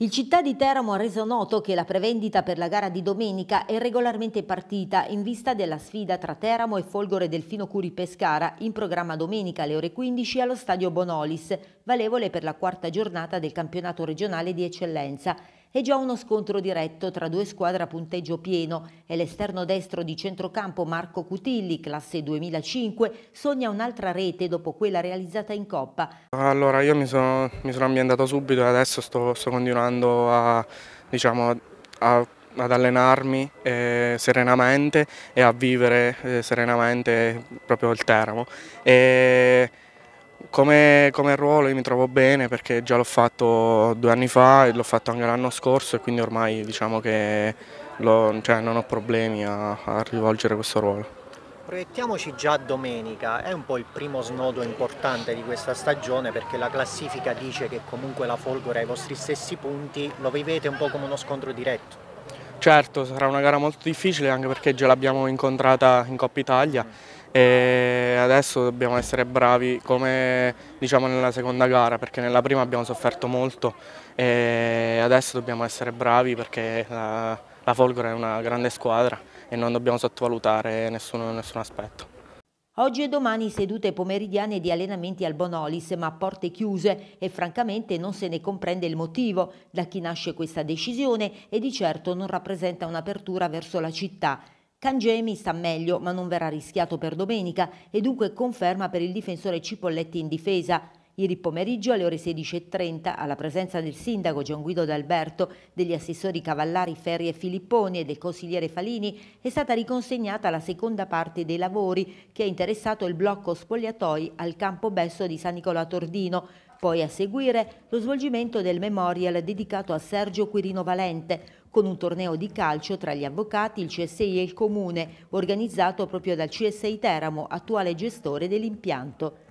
Il città di Teramo ha reso noto che la prevendita per la gara di domenica è regolarmente partita in vista della sfida tra Teramo e Folgore Delfino Curi Pescara in programma domenica alle ore 15 allo stadio Bonolis, valevole per la quarta giornata del campionato regionale di eccellenza è già uno scontro diretto tra due squadre a punteggio pieno e l'esterno destro di centrocampo Marco Cutilli, classe 2005, sogna un'altra rete dopo quella realizzata in Coppa. Allora io mi sono, mi sono ambientato subito e adesso sto, sto continuando a, diciamo, a ad allenarmi eh, serenamente e a vivere eh, serenamente proprio il termo. E come, come, ruolo io mi trovo bene perché già l'ho fatto due anni fa e l'ho fatto anche l'anno scorso e quindi ormai diciamo che lo, cioè non ho problemi a, a rivolgere questo ruolo. Proiettiamoci già domenica, è un po' il primo snodo importante di questa stagione perché la classifica dice che comunque la Folgore ha i vostri stessi punti, lo vivete un po' come uno scontro diretto? Certo, sarà una gara molto difficile anche perché già l'abbiamo incontrata in Coppa Italia e adesso dobbiamo essere bravi come diciamo nella seconda gara perché nella prima abbiamo sofferto molto e adesso dobbiamo essere bravi perché la, la Folgora è una grande squadra e non dobbiamo sottovalutare nessuno, nessun aspetto. Oggi e domani sedute pomeridiane di allenamenti al Bonolis, ma a porte chiuse e francamente non se ne comprende il motivo da chi nasce questa decisione e di certo non rappresenta un'apertura verso la città. Cangemi sta meglio ma non verrà rischiato per domenica e dunque conferma per il difensore Cipolletti in difesa. Ieri pomeriggio alle ore 16.30, alla presenza del sindaco Gian Guido D'Alberto, degli assessori Cavallari, Ferri e Filipponi e del consigliere Falini, è stata riconsegnata la seconda parte dei lavori che ha interessato il blocco spogliatoi al campo Besso di San Nicola Tordino, poi a seguire lo svolgimento del memorial dedicato a Sergio Quirino Valente, con un torneo di calcio tra gli avvocati, il CSI e il Comune, organizzato proprio dal CSI Teramo, attuale gestore dell'impianto.